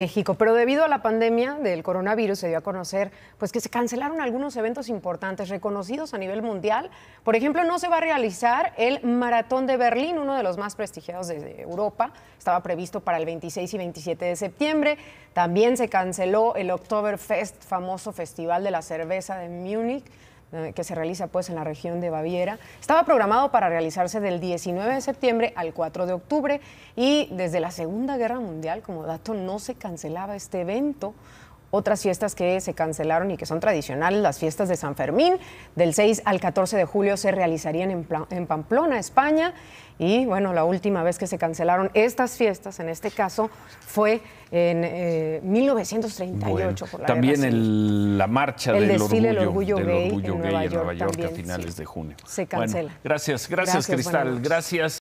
México, pero debido a la pandemia del coronavirus se dio a conocer pues que se cancelaron algunos eventos importantes reconocidos a nivel mundial. Por ejemplo, no se va a realizar el Maratón de Berlín, uno de los más prestigiados de Europa. Estaba previsto para el 26 y 27 de septiembre. También se canceló el Oktoberfest, famoso festival de la cerveza de Múnich. Eh, que se realiza pues en la región de Baviera. Estaba programado para realizarse del 19 de septiembre al 4 de octubre y desde la Segunda Guerra Mundial, como dato, no se cancelaba este evento. Otras fiestas que se cancelaron y que son tradicionales, las fiestas de San Fermín, del 6 al 14 de julio se realizarían en, Pamplona, España, y bueno, la última vez que se cancelaron estas fiestas, en este caso, fue en 1938. Eh, también la marcha del, orgullo, gay, en Nueva York, a finales de junio. Se cancela. gracias, gracias, gracias Cristal. Gracias.